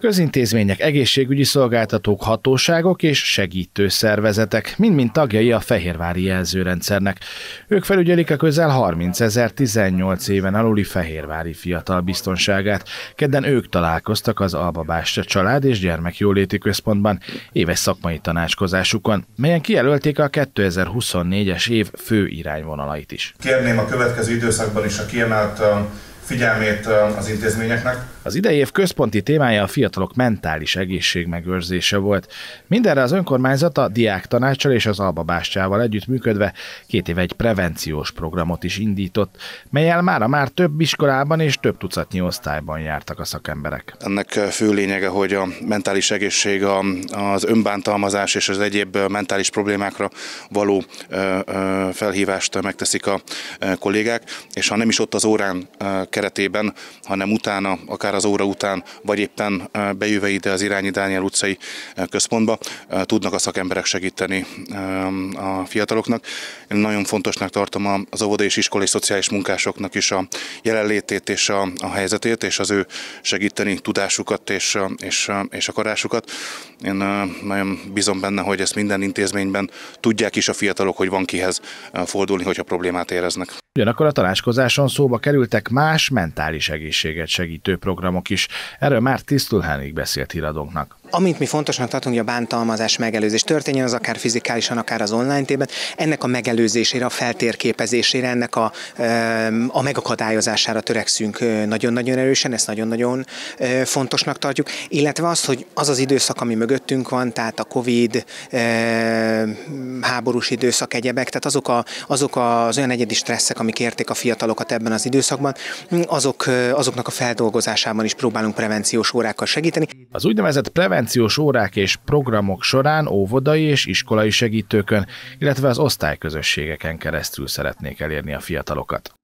Közintézmények, egészségügyi szolgáltatók, hatóságok és segítő szervezetek, mind-mind tagjai a Fehérvári jelzőrendszernek. Ők felügyelik a közel 30 ezer 18 éven aluli fehérvári fiatal biztonságát. Kedden ők találkoztak az Albabásra Család és Gyermekjóléti Központban éves szakmai tanácskozásukon, melyen kijelölték a 2024-es év fő irányvonalait is. Kérném a következő időszakban is a kiemelt figyelmét az intézményeknek. Az idei év központi témája a fiatalok mentális egészség megőrzése volt. Mindenre az önkormányzat a diák tanácsal és az albabástyával együttműködve két év egy prevenciós programot is indított, melyel már a már több iskolában és több tucatnyi osztályban jártak a szakemberek. Ennek fő lényege, hogy a mentális egészség az önbántalmazás és az egyéb mentális problémákra való felhívást megteszik a kollégák, és ha nem is ott az órán kell keretében, hanem utána, akár az óra után, vagy éppen bejöve ide az Irányi Dániel utcai központba, tudnak a szakemberek segíteni a fiataloknak. Én nagyon fontosnak tartom az óvodai és iskolai szociális munkásoknak is a jelenlétét és a, a helyzetét, és az ő segíteni tudásukat és, és, és akarásukat. Én nagyon bízom benne, hogy ezt minden intézményben tudják is a fiatalok, hogy van kihez fordulni, hogyha problémát éreznek. Ugyanakkor a tanácskozáson szóba kerültek más, és mentális egészséget segítő programok is. Erről már tisztulhányig beszélt híradónknak. Amint mi fontosnak tartunk, hogy a bántalmazás megelőzés történjen, az akár fizikálisan, akár az online tében, ennek a megelőzésére, a feltérképezésére, ennek a, a megakadályozására törekszünk nagyon-nagyon erősen, ezt nagyon-nagyon fontosnak tartjuk, illetve azt, hogy az az időszak, ami mögöttünk van, tehát a Covid, háborús időszak, egyebek, tehát azok, a, azok az olyan egyedi stresszek, amik érték a fiatalokat ebben az időszakban, azok, azoknak a feldolgozásában is próbálunk prevenciós órákkal segíteni. Az úgynevezett prevenciós órák és programok során óvodai és iskolai segítőkön, illetve az osztályközösségeken keresztül szeretnék elérni a fiatalokat.